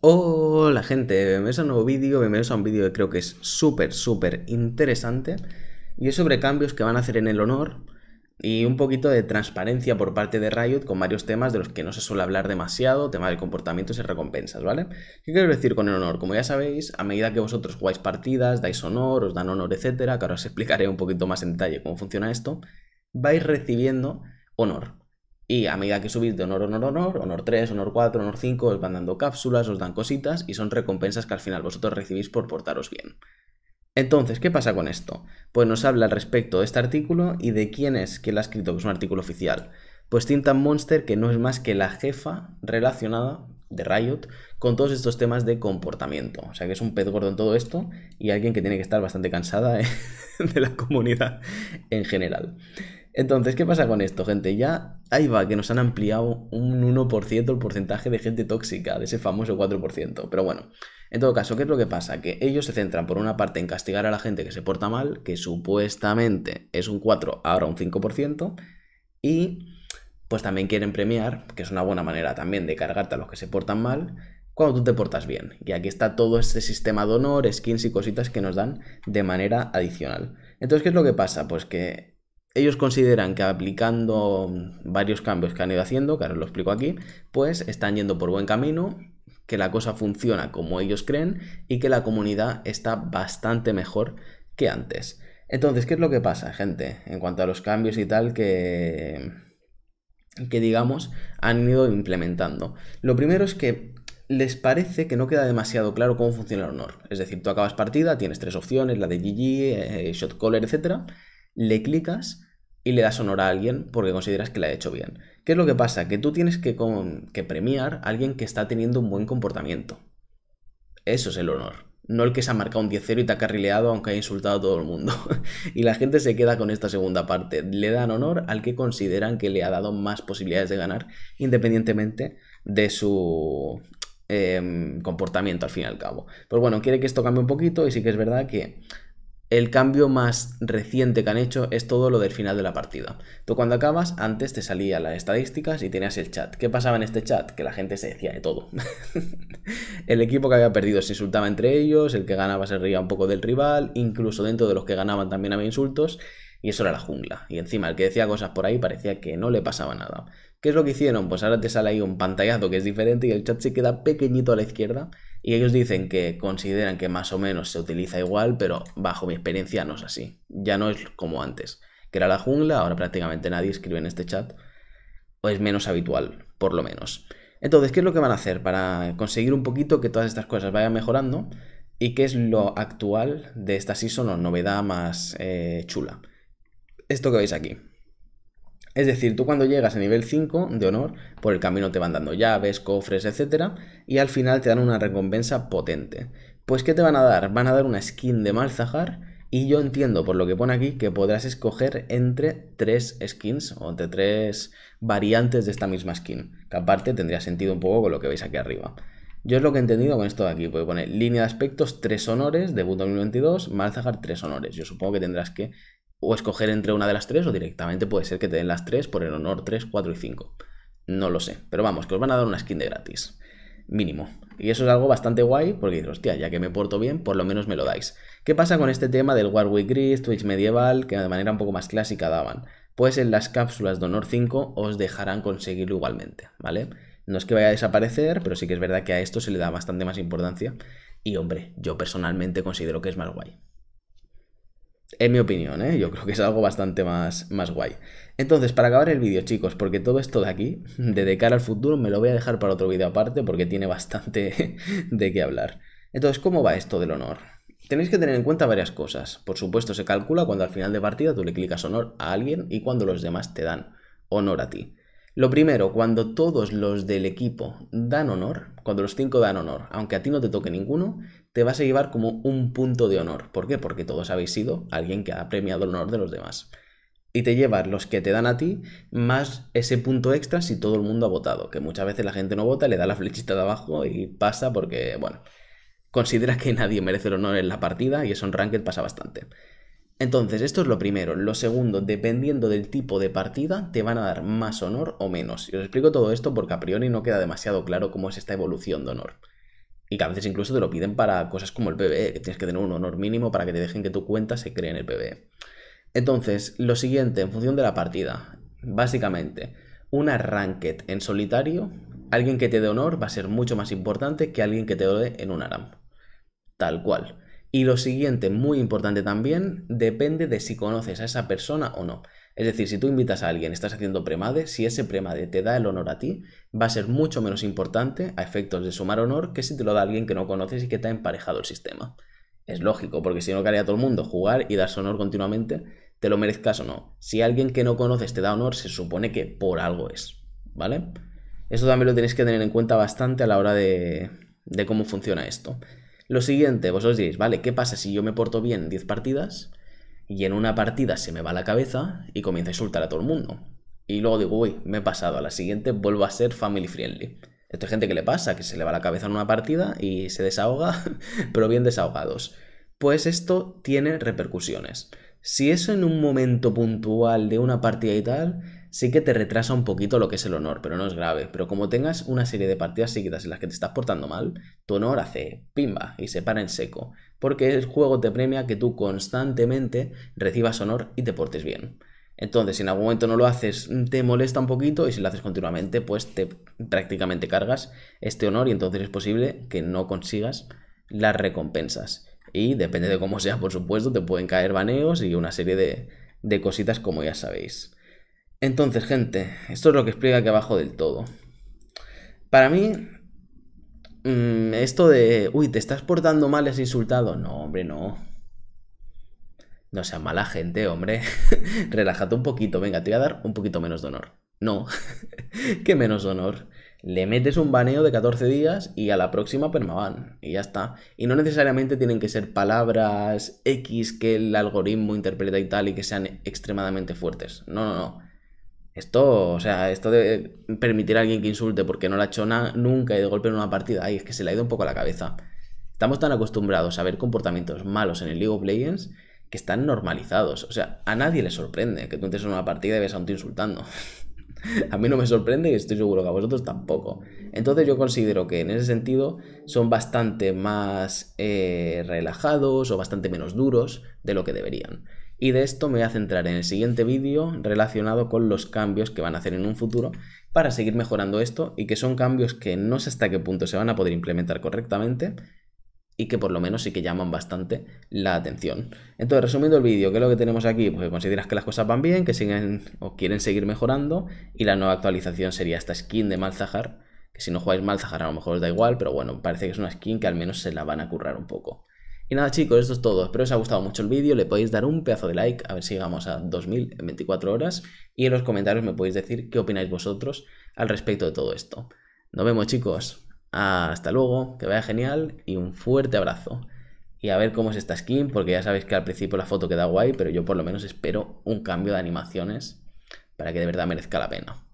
Hola gente, bienvenidos a un nuevo vídeo, bienvenidos a un vídeo que creo que es súper, súper interesante y es sobre cambios que van a hacer en el honor y un poquito de transparencia por parte de Riot con varios temas de los que no se suele hablar demasiado, tema de comportamientos y recompensas, ¿vale? ¿Qué quiero decir con el honor? Como ya sabéis, a medida que vosotros jugáis partidas, dais honor, os dan honor, etcétera, que ahora os explicaré un poquito más en detalle cómo funciona esto, vais recibiendo honor. Y a medida que subís de honor, honor, honor, honor 3, honor 4, honor 5, os van dando cápsulas, os dan cositas y son recompensas que al final vosotros recibís por portaros bien. Entonces, ¿qué pasa con esto? Pues nos habla al respecto de este artículo y de quién es que lo ha escrito, que es un artículo oficial. Pues Tintan Monster, que no es más que la jefa relacionada de Riot con todos estos temas de comportamiento. O sea que es un pez gordo en todo esto y alguien que tiene que estar bastante cansada ¿eh? de la comunidad en general. Entonces, ¿qué pasa con esto, gente? Ya ahí va, que nos han ampliado un 1% el porcentaje de gente tóxica, de ese famoso 4%. Pero bueno, en todo caso, ¿qué es lo que pasa? Que ellos se centran por una parte en castigar a la gente que se porta mal, que supuestamente es un 4, ahora un 5%, y pues también quieren premiar, que es una buena manera también de cargarte a los que se portan mal, cuando tú te portas bien. Y aquí está todo este sistema de honor, skins y cositas que nos dan de manera adicional. Entonces, ¿qué es lo que pasa? Pues que ellos consideran que aplicando varios cambios que han ido haciendo, que ahora lo explico aquí, pues están yendo por buen camino, que la cosa funciona como ellos creen y que la comunidad está bastante mejor que antes. Entonces, ¿qué es lo que pasa, gente? En cuanto a los cambios y tal que, que digamos, han ido implementando. Lo primero es que les parece que no queda demasiado claro cómo funciona el honor. Es decir, tú acabas partida, tienes tres opciones, la de GG, shotcaller, eh, Shot etc le clicas y le das honor a alguien porque consideras que la ha hecho bien. ¿Qué es lo que pasa? Que tú tienes que, con, premiar a alguien que está teniendo un buen comportamiento. Eso es el honor no el que se ha marcado un 10-0 y te ha carrileado aunque haya insultado a todo el mundo. y la gente se queda con esta segunda parte. Le dan honor al que consideran que le ha dado más posibilidades de ganar, independientemente de su em, comportamiento al fin y al cabo. pues bueno, quiere que esto cambie un poquito y sí que es verdad que el cambio más reciente que han hecho es todo lo del final de la partida. Tú cuando acabas, antes te salían las estadísticas y tenías el chat. ¿Qué pasaba en este chat? Que la gente se decía de todo. el equipo que había perdido se insultaba entre ellos, el que ganaba se reía un poco del rival, incluso dentro de los que ganaban también había insultos. Y eso era la jungla. Y encima el que decía cosas por ahí parecía que no le pasaba nada. ¿Qué es lo que hicieron? Pues ahora te sale ahí un pantallazo que es diferente y el chat se queda pequeñito a la izquierda. Y ellos dicen que consideran que más o menos se utiliza igual, pero bajo mi experiencia no es así. Ya no es como antes, que era la jungla, ahora prácticamente nadie escribe en este chat. O es menos habitual, por lo menos. Entonces, ¿qué es lo que van a hacer para conseguir un poquito que todas estas cosas vayan mejorando? ¿Y qué es lo actual de esta season o novedad más eh, chula? esto que veis aquí. Es decir, tú cuando llegas a nivel 5 de honor, por el camino te van dando llaves, cofres, etc. Y al final te dan una recompensa potente. Pues ¿qué te van a dar? Van a dar una skin de Malzahar y yo entiendo por lo que pone aquí que podrás escoger entre tres skins o entre tres variantes de esta misma skin. Que aparte tendría sentido un poco con lo que veis aquí arriba. Yo es lo que he entendido con esto de aquí, porque pone línea de aspectos, tres honores, debut 2022, Malzahar, tres honores. Yo supongo que tendrás que o escoger entre una de las tres o directamente puede ser que te den las tres por el honor 3, 4 y 5. No lo sé, pero vamos, que os van a dar una skin de gratis. Mínimo. Y eso es algo bastante guay porque dices, hostia, ya que me porto bien, por lo menos me lo dais. ¿Qué pasa con este tema del Warwick Gris, Twitch medieval, que de manera un poco más clásica daban? Pues en las cápsulas de honor 5 os dejarán conseguirlo igualmente, ¿vale? No es que vaya a desaparecer, pero sí que es verdad que a esto se le da bastante más importancia. Y hombre, yo personalmente considero que es más guay. En mi opinión, ¿eh? yo creo que es algo bastante más, más guay. Entonces, para acabar el vídeo, chicos, porque todo esto de aquí, de, de cara al futuro, me lo voy a dejar para otro vídeo aparte porque tiene bastante de qué hablar. Entonces, ¿cómo va esto del honor? Tenéis que tener en cuenta varias cosas. Por supuesto, se calcula cuando al final de partida tú le clicas honor a alguien y cuando los demás te dan honor a ti. Lo primero, cuando todos los del equipo dan honor, cuando los cinco dan honor, aunque a ti no te toque ninguno, te vas a llevar como un punto de honor. ¿Por qué? Porque todos habéis sido alguien que ha premiado el honor de los demás. Y te llevas los que te dan a ti más ese punto extra si todo el mundo ha votado. Que muchas veces la gente no vota, le da la flechita de abajo y pasa porque, bueno, considera que nadie merece el honor en la partida y eso en Ranked pasa bastante. Entonces, esto es lo primero. Lo segundo, dependiendo del tipo de partida, te van a dar más honor o menos. Y os explico todo esto porque a priori no queda demasiado claro cómo es esta evolución de honor. Y que a veces incluso te lo piden para cosas como el PBE, que tienes que tener un honor mínimo para que te dejen que tu cuenta se cree en el PBE. Entonces, lo siguiente, en función de la partida, básicamente, una ranked en solitario, alguien que te dé honor va a ser mucho más importante que alguien que te dé en un ARAM. Tal cual. Y lo siguiente, muy importante también, depende de si conoces a esa persona o no. Es decir, si tú invitas a alguien, estás haciendo premade, si ese premade te da el honor a ti, va a ser mucho menos importante a efectos de sumar honor que si te lo da alguien que no conoces y que te ha emparejado el sistema. Es lógico, porque si no, que haría todo el mundo? Jugar y darse honor continuamente, te lo merezcas o no. Si alguien que no conoces te da honor, se supone que por algo es, ¿vale? Eso también lo tenéis que tener en cuenta bastante a la hora de, de cómo funciona esto. Lo siguiente, vosotros diréis, vale, ¿qué pasa si yo me porto bien 10 partidas y en una partida se me va la cabeza y comienza a insultar a todo el mundo. Y luego digo, uy, me he pasado, a la siguiente vuelvo a ser family friendly. Esto es gente que le pasa, que se le va la cabeza en una partida y se desahoga, pero bien desahogados. Pues esto tiene repercusiones. Si eso en un momento puntual de una partida y tal, sí que te retrasa un poquito lo que es el honor, pero no es grave. Pero como tengas una serie de partidas seguidas en las que te estás portando mal, tu honor hace pimba y se para en seco porque el juego te premia que tú constantemente recibas honor y te portes bien. Entonces, si en algún momento no lo haces, mm, te molesta un poquito y si lo haces continuamente, pues te prácticamente cargas este honor y entonces es posible que no consigas las recompensas. Y depende de cómo sea, por supuesto, te pueden caer baneos y una serie de, cositas como ya sabéis. Entonces, gente, esto es lo que explica aquí abajo del todo. Para mí, Mm, esto de, uy, te estás portando mal, es insultado. No, hombre, no. No seas mala gente, hombre. Relájate un poquito, venga, te voy a dar un poquito menos de honor. No, ¿qué menos honor? Le metes un baneo de 14 días y a la próxima permaban. Y ya está. Y no necesariamente tienen que ser palabras X que el algoritmo interpreta y tal y que sean extremadamente fuertes. No, no, no. Esto, o sea, esto de permitir a alguien que insulte porque no la ha hecho nunca y de golpe en una partida, ay, es que se le ha ido un poco la cabeza. Estamos tan acostumbrados a ver comportamientos malos en el League of Legends que están normalizados. O sea, a nadie le sorprende que tú entres en una partida y ves a un tío insultando. a mí no me sorprende y estoy seguro que a vosotros tampoco. Entonces yo considero que en ese sentido son bastante más eh, relajados o bastante menos duros de lo que deberían. Y de esto me voy a centrar en el siguiente vídeo relacionado con los cambios que van a hacer en un futuro para seguir mejorando esto y que son cambios que no sé hasta qué punto se van a poder implementar correctamente y que por lo menos sí que llaman bastante la atención. Entonces, resumiendo el vídeo, ¿qué es lo que tenemos aquí? Pues que consideras que las cosas van bien, que siguen o quieren seguir mejorando y la nueva actualización sería esta skin de Malzahar, que si no jugáis Malzahar a lo mejor os da igual, pero bueno, parece que es una skin que al menos se la van a currar un poco. Y nada chicos, esto es todo. Espero os haya gustado mucho el vídeo, le podéis dar un pedazo de like, a ver si llegamos a 2000 en 24 horas. Y en los comentarios me podéis decir qué opináis vosotros al respecto de todo esto. Nos vemos chicos, hasta luego, que vaya genial y un fuerte abrazo. Y a ver cómo es esta skin, porque ya sabéis que al principio la foto queda guay, pero yo por lo menos espero un cambio de animaciones para que de verdad merezca la pena.